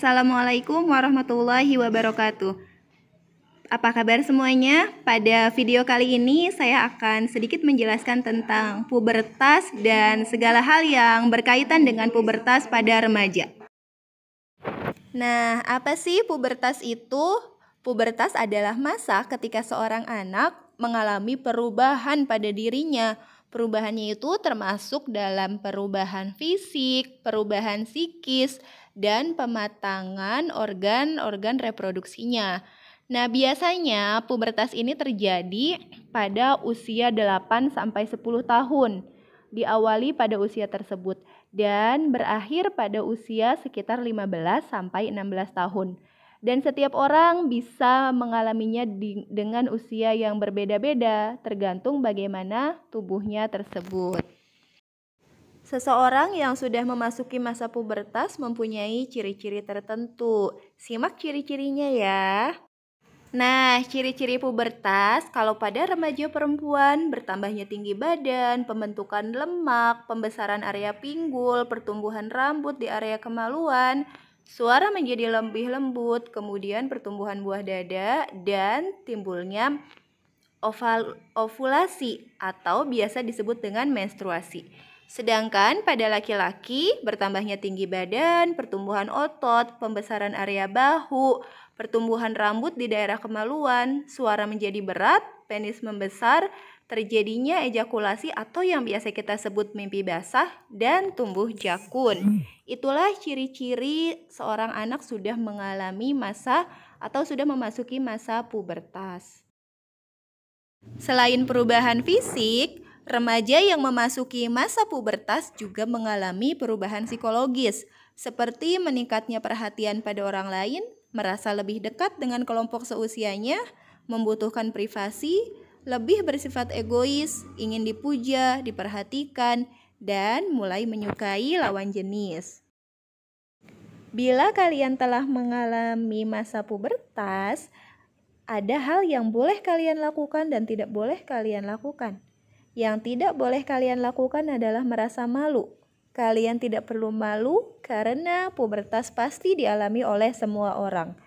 Assalamualaikum warahmatullahi wabarakatuh. Apa kabar semuanya? Pada video kali ini saya akan sedikit menjelaskan tentang pubertas dan segala hal yang berkaitan dengan pubertas pada remaja. Nah, apa sih pubertas itu? Pubertas adalah masa ketika seorang anak mengalami perubahan pada dirinya. Perubahannya itu termasuk dalam perubahan fisik, perubahan psikis, dan pematangan organ-organ reproduksinya. Nah, biasanya pubertas ini terjadi pada usia 8 sampai 10 tahun. Diawali pada usia tersebut dan berakhir pada usia sekitar 15 sampai 16 tahun. Dan setiap orang bisa mengalaminya di, dengan usia yang berbeda-beda, tergantung bagaimana tubuhnya tersebut. Seseorang yang sudah memasuki masa pubertas mempunyai ciri-ciri tertentu. Simak ciri-cirinya ya. Nah, ciri-ciri pubertas kalau pada remaja perempuan bertambahnya tinggi badan, pembentukan lemak, pembesaran area pinggul, pertumbuhan rambut di area kemaluan, suara menjadi lebih lembut, kemudian pertumbuhan buah dada dan timbulnya oval, ovulasi atau biasa disebut dengan menstruasi. Sedangkan pada laki-laki, bertambahnya tinggi badan, pertumbuhan otot, pembesaran area bahu, pertumbuhan rambut di daerah kemaluan, suara menjadi berat, penis membesar, terjadinya ejakulasi atau yang biasa kita sebut mimpi basah, dan tumbuh jakun. Itulah ciri-ciri seorang anak sudah mengalami masa atau sudah memasuki masa pubertas. Selain perubahan fisik, Remaja yang memasuki masa pubertas juga mengalami perubahan psikologis, seperti meningkatnya perhatian pada orang lain, merasa lebih dekat dengan kelompok seusianya, membutuhkan privasi, lebih bersifat egois, ingin dipuja, diperhatikan, dan mulai menyukai lawan jenis. Bila kalian telah mengalami masa pubertas, ada hal yang boleh kalian lakukan dan tidak boleh kalian lakukan. Yang tidak boleh kalian lakukan adalah merasa malu. Kalian tidak perlu malu karena pubertas pasti dialami oleh semua orang.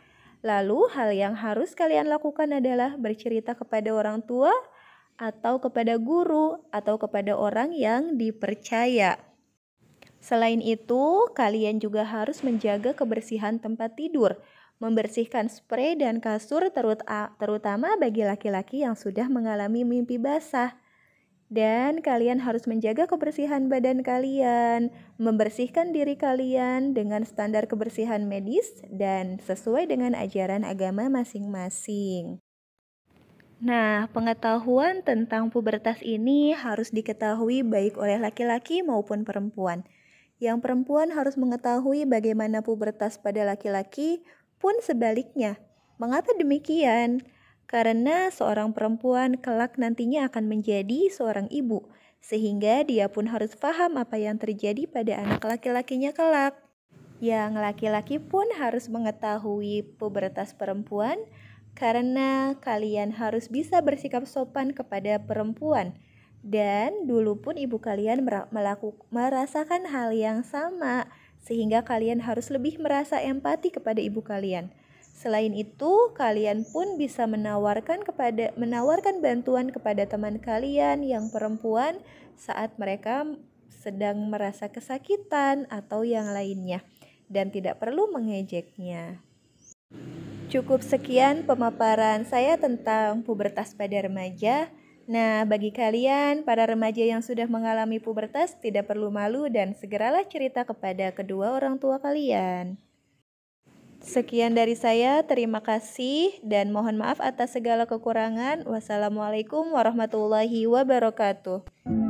Lalu, hal yang harus kalian lakukan adalah bercerita kepada orang tua, atau kepada guru, atau kepada orang yang dipercaya. Selain itu, kalian juga harus menjaga kebersihan tempat tidur, membersihkan spray dan kasur, terutama bagi laki-laki yang sudah mengalami mimpi basah. Dan kalian harus menjaga kebersihan badan kalian, membersihkan diri kalian dengan standar kebersihan medis dan sesuai dengan ajaran agama masing-masing. Nah, pengetahuan tentang pubertas ini harus diketahui baik oleh laki-laki maupun perempuan. Yang perempuan harus mengetahui bagaimana pubertas pada laki-laki, pun sebaliknya. Mengapa demikian? karena seorang perempuan kelak nantinya akan menjadi seorang ibu, sehingga dia pun harus paham apa yang terjadi pada anak laki-lakinya kelak. Yang laki-laki pun harus mengetahui pubertas perempuan, karena kalian harus bisa bersikap sopan kepada perempuan. Dan dulu pun ibu kalian melaku, merasakan hal yang sama, sehingga kalian harus lebih merasa empati kepada ibu kalian. Selain itu, kalian pun bisa menawarkan kepada menawarkan bantuan kepada teman kalian yang perempuan saat mereka sedang merasa kesakitan atau yang lainnya dan tidak perlu mengejeknya. Cukup sekian pemaparan saya tentang pubertas pada remaja. Nah, bagi kalian, para remaja yang sudah mengalami pubertas tidak perlu malu dan segeralah cerita kepada kedua orang tua kalian. Sekian dari saya, terima kasih dan mohon maaf atas segala kekurangan. Wassalamualaikum warahmatullahi wabarakatuh.